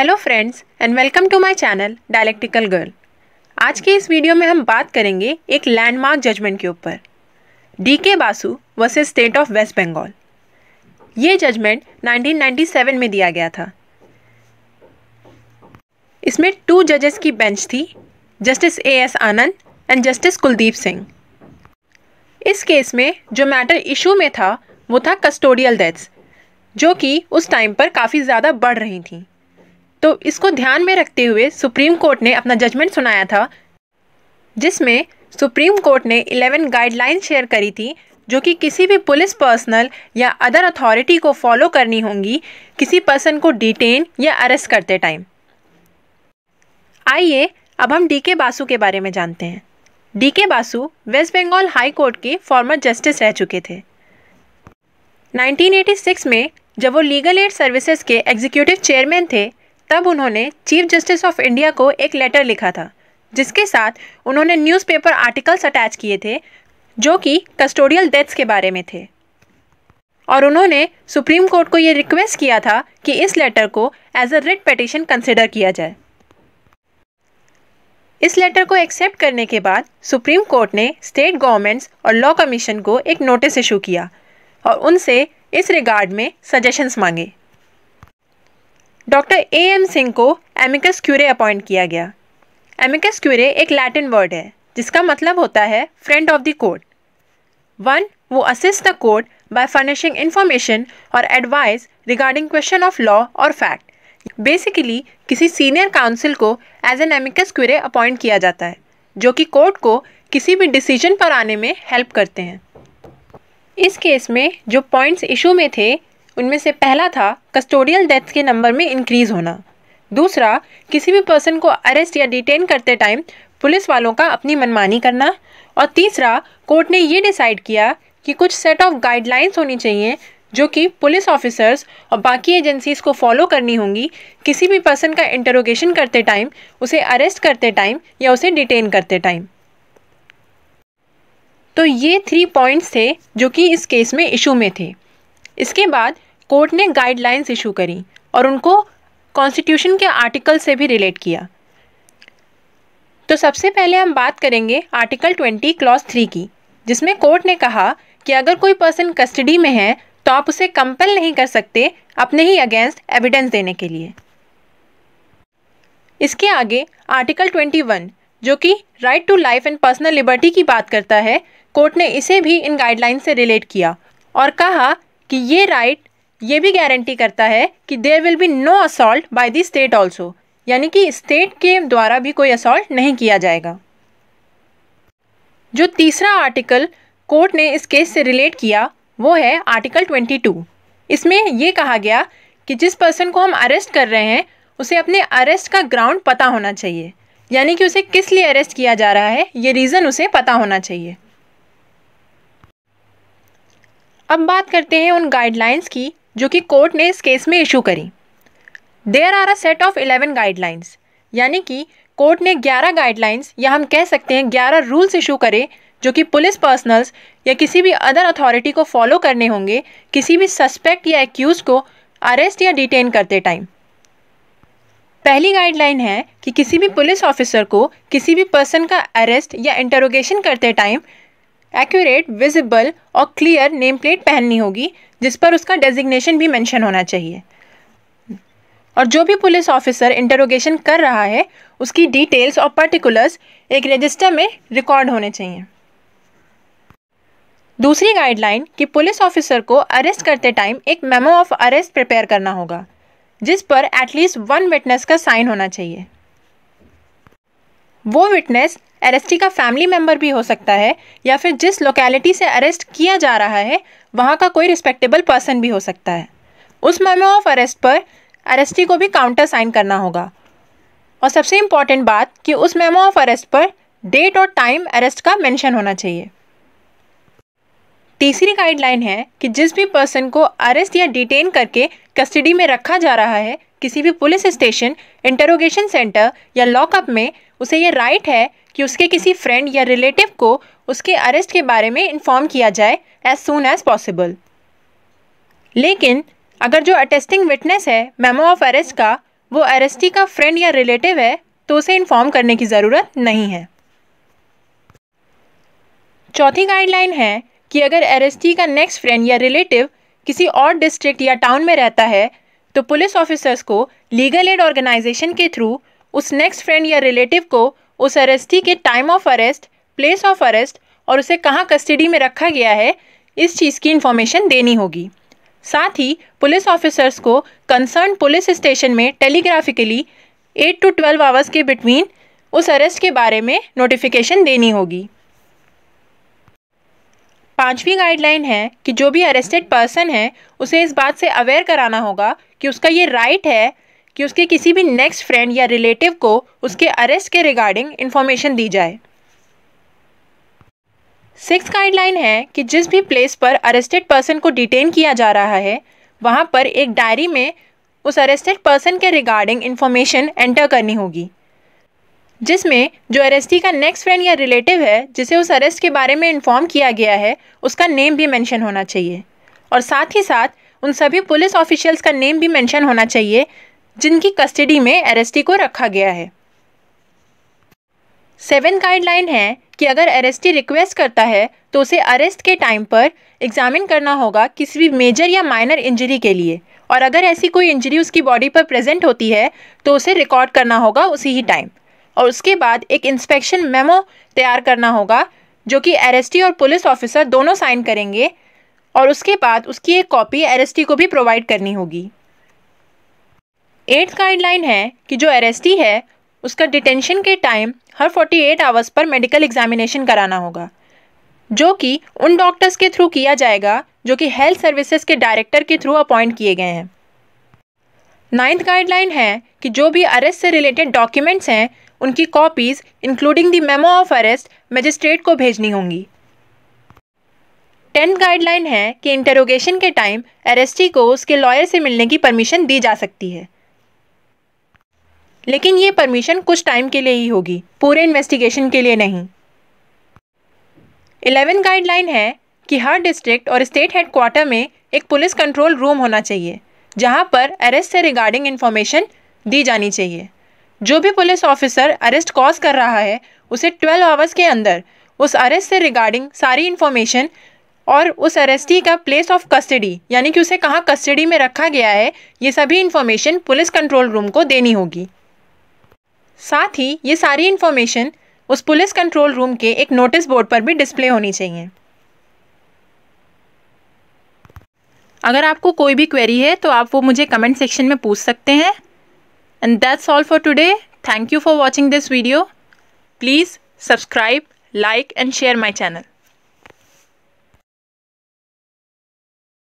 Hello friends and welcome to my channel dialectical girl आज के इस वीडियो में हम बात करेंगे एक लैंडमार्क जजमेंट के ऊपर D K Basu versus state of West Bengal ये जजमेंट 1997 में दिया गया था इसमें टू जजेस की बेंच थी justice A S Anand and justice Kuldeep Singh इस केस में जो मैटर इशू में था वो था कस्टोडियल डेथ्स जो कि उस टाइम पर काफ़ी ज़्यादा बढ़ रही थी तो इसको ध्यान में रखते हुए सुप्रीम कोर्ट ने अपना जजमेंट सुनाया था जिसमें सुप्रीम कोर्ट ने 11 गाइडलाइन शेयर करी थी जो कि किसी भी पुलिस पर्सनल या अदर अथॉरिटी को फॉलो करनी होंगी किसी पर्सन को डिटेन या अरेस्ट करते टाइम आइए अब हम डी के बासु के बारे में जानते हैं D K Basu West Bengal high court के फॉर्मर जस्टिस रह चुके थे 1986 में जब वो लीगल एड सर्विसेज के एग्जीक्यूटिव चेयरमैन थे तब उन्होंने चीफ जस्टिस ऑफ इंडिया को एक लेटर लिखा था जिसके साथ उन्होंने न्यूज़पेपर आर्टिकल्स अटैच किए थे जो कि कस्टोडियल डेथ्स के बारे में थे और उन्होंने सुप्रीम कोर्ट को ये रिक्वेस्ट किया था कि इस लेटर को as a writ petition consider किया जाए इस लेटर को एक्सेप्ट करने के बाद सुप्रीम कोर्ट ने स्टेट गवर्नमेंट्स और लॉ कमीशन को एक नोटिस इशू किया और उनसे इस रिगार्ड में सजेशंस मांगे डॉक्टर ए एम सिंह को एमिकस क्यूरे अपॉइंट किया गया एमिकस क्यूरे एक लैटिन वर्ड है जिसका मतलब होता है friend of the court one वो assist the court by furnishing information और advice regarding question of law और फैक्ट बेसिकली किसी सीनियर काउंसिल को as an amicus curiae appoint किया जाता है जो कि कोर्ट को किसी भी डिसीजन पर आने में हेल्प करते हैं इस केस में जो पॉइंट्स इशू में थे उनमें से पहला था कस्टोडियल डेथ के नंबर में इंक्रीज़ होना दूसरा किसी भी पर्सन को अरेस्ट या डिटेन करते टाइम पुलिस वालों का अपनी मनमानी करना और तीसरा कोर्ट ने ये डिसाइड किया कि कुछ सेट ऑफ गाइडलाइंस होनी चाहिए जो कि पुलिस ऑफिसर्स और बाकी एजेंसीज़ को फॉलो करनी होंगी किसी भी पर्सन का इंटरोगेशन करते टाइम उसे अरेस्ट करते टाइम या उसे डिटेन करते टाइम तो ये थ्री पॉइंट्स थे जो कि इस केस में इशू में थे इसके बाद कोर्ट ने गाइडलाइंस इशू करी और उनको कॉन्स्टिट्यूशन के आर्टिकल से भी रिलेट किया तो सबसे पहले हम बात करेंगे आर्टिकल ट्वेंटी क्लॉज थ्री की जिसमें कोर्ट ने कहा कि अगर कोई पर्सन कस्टडी में है तो आप उसे कंपेल नहीं कर सकते अपने ही अगेंस्ट एविडेंस देने के लिए इसके आगे आर्टिकल ट्वेंटी वन जो कि right to life and personal liberty की बात करता है कोर्ट ने इसे भी इन गाइडलाइन से रिलेट किया और कहा कि ये राइट ये भी गारंटी करता है कि there will be no assault by the state also यानी कि स्टेट के द्वारा भी कोई असॉल्ट नहीं किया जाएगा जो तीसरा आर्टिकल कोर्ट ने इस केस से रिलेट किया वो है आर्टिकल 22। इसमें ये कहा गया कि जिस पर्सन को हम अरेस्ट कर रहे हैं उसे अपने अरेस्ट का ग्राउंड पता होना चाहिए यानी कि उसे किस लिए अरेस्ट किया जा रहा है ये रीज़न उसे पता होना चाहिए अब बात करते हैं उन गाइडलाइंस की जो कि कोर्ट ने इस केस में इशू करी there are a set of eleven guidelines यानी कि कोर्ट ने ग्यारह गाइडलाइंस या हम कह सकते हैं ग्यारह रूल्स इशू करे जो कि पुलिस पर्सनल्स या किसी भी अदर अथॉरिटी को फॉलो करने होंगे किसी भी सस्पेक्ट या एक्यूज़ को अरेस्ट या डिटेन करते टाइम पहली गाइडलाइन है कि किसी भी पुलिस ऑफिसर को किसी भी पर्सन का अरेस्ट या इंटरोगेशन करते टाइम एक्यूरेट विजिबल और क्लियर नेम प्लेट पहननी होगी जिस पर उसका डेजिग्नेशन भी मेंशन होना चाहिए और जो भी पुलिस ऑफिसर इंटरोगेशन कर रहा है उसकी डिटेल्स और पर्टिकुलर्स एक रजिस्टर में रिकॉर्ड होने चाहिए दूसरी गाइडलाइन कि पुलिस ऑफिसर को अरेस्ट करते टाइम एक मेमो ऑफ अरेस्ट प्रिपेयर करना होगा जिस पर एटलीस्ट वन विटनेस का साइन होना चाहिए वो विटनेस अरेस्टी का फैमिली मेम्बर भी हो सकता है या फिर जिस लोकेलिटी से अरेस्ट किया जा रहा है वहाँ का कोई रिस्पेक्टेबल पर्सन भी हो सकता है उस मेमो ऑफ अरेस्ट पर अरेस्टी को भी काउंटर साइन करना होगा और सबसे इम्पॉर्टेंट बात कि उस मेमो ऑफ अरेस्ट पर डेट और टाइम अरेस्ट का मेंशन होना चाहिए तीसरी गाइडलाइन है कि जिस भी पर्सन को अरेस्ट या डिटेन करके कस्टडी में रखा जा रहा है किसी भी पुलिस स्टेशन इंटरोगेशन सेंटर या लॉकअप में उसे ये राइट है कि उसके किसी फ्रेंड या रिलेटिव को उसके अरेस्ट के बारे में इन्फॉर्म किया जाए एज सुन एज़ पॉसिबल लेकिन अगर जो अटेस्टिंग विटनेस है मेमो ऑफ अरेस्ट का वो अरेस्टी का फ्रेंड या रिलेटिव है तो उसे इन्फॉर्म करने की ज़रूरत नहीं है चौथी गाइडलाइन है कि अगर अरेस्टी का नेक्स्ट फ्रेंड या रिलेटिव किसी और डिस्ट्रिक्ट या टाउन में रहता है तो पुलिस ऑफिसर्स को लीगल एड ऑर्गेनाइजेशन के थ्रू उस नेक्स्ट फ्रेंड या रिलेटिव को उस अरेस्टी के time of arrest place of arrest और उसे कहाँ कस्टडी में रखा गया है इस चीज़ की इन्फॉर्मेशन देनी होगी साथ ही पुलिस ऑफिसर्स को कंसर्न पुलिस स्टेशन में टेलीग्राफिकली 8 टू 12 आवर्स के बिटवीन उस अरेस्ट के बारे में नोटिफिकेशन देनी होगी पांचवी गाइडलाइन है कि जो भी अरेस्टेड पर्सन है उसे इस बात से अवेयर कराना होगा कि उसका ये राइट right है कि उसके किसी भी नेक्स्ट फ्रेंड या रिलेटिव को उसके अरेस्ट के रिगार्डिंग इन्फॉर्मेशन दी जाए सिक्स गाइडलाइन है कि जिस भी प्लेस पर अरेस्टेड पर्सन को डिटेन किया जा रहा है वहाँ पर एक डायरी में उस अरेस्टेड पर्सन के रिगार्डिंग इन्फॉर्मेशन एंटर करनी होगी जिसमें जो अरेस्टी का नेक्स्ट फ्रेंड या रिलेटिव है जिसे उस अरेस्ट के बारे में इन्फॉर्म किया गया है उसका नेम भी मेंशन होना चाहिए और साथ ही साथ उन सभी पुलिस ऑफिशियल्स का नेम भी मेंशन होना चाहिए जिनकी कस्टडी में अरेस्टी को रखा गया है सेवन गाइडलाइन है कि अगर अरेस्टी रिक्वेस्ट करता है तो उसे अरेस्ट के टाइम पर एग्जामिन करना होगा किसी भी मेजर या माइनर इंजरी के लिए और अगर ऐसी कोई इंजरी उसकी बॉडी पर प्रेजेंट होती है तो उसे रिकॉर्ड करना होगा उसी ही टाइम और उसके बाद एक इंस्पेक्शन मेमो तैयार करना होगा जो कि अरेस्टी और पुलिस ऑफिसर दोनों साइन करेंगे और उसके बाद उसकी एक कॉपी अरेस्टी को भी प्रोवाइड करनी होगी एट्थ गाइडलाइन है कि जो अरेस्टी है उसका डिटेंशन के टाइम हर 48 आवर्स पर मेडिकल एग्जामिनेशन कराना होगा जो कि उन डॉक्टर्स के थ्रू किया जाएगा जो कि हेल्थ सर्विसेज के डायरेक्टर के थ्रू अपॉइंट किए गए हैं नाइन्थ गाइडलाइन है कि जो भी अरेस्ट से रिलेटेड डॉक्यूमेंट्स हैं उनकी copies including the memo of arrest magistrate को भेजनी होंगी टेंथ गाइडलाइन है कि इंटरोगेशन के टाइम अरेस्टी को उसके लॉयर से मिलने की परमिशन दी जा सकती है लेकिन ये परमिशन कुछ टाइम के लिए ही होगी पूरे इन्वेस्टिगेशन के लिए नहीं इलेवन गाइडलाइन है कि हर डिस्ट्रिक्ट और स्टेट हेडक्वार्टर में एक पुलिस कंट्रोल रूम होना चाहिए जहाँ पर अरेस्ट से रिगार्डिंग इन्फॉर्मेशन दी जानी चाहिए जो भी पुलिस ऑफिसर अरेस्ट कॉज कर रहा है उसे 12 आवर्स के अंदर उस अरेस्ट से रिगार्डिंग सारी इन्फॉर्मेशन और उस अरेस्टी का प्लेस ऑफ कस्टडी यानी कि उसे कहाँ कस्टडी में रखा गया है ये सभी इन्फॉर्मेशन पुलिस कंट्रोल रूम को देनी होगी साथ ही ये सारी इन्फॉर्मेशन उस पुलिस कंट्रोल रूम के एक नोटिस बोर्ड पर भी डिस्प्ले होनी चाहिए अगर आपको कोई भी क्वेरी है तो आप वो मुझे कमेंट सेक्शन में पूछ सकते हैं and that's all for today thank you for watching this video please subscribe like and share my channel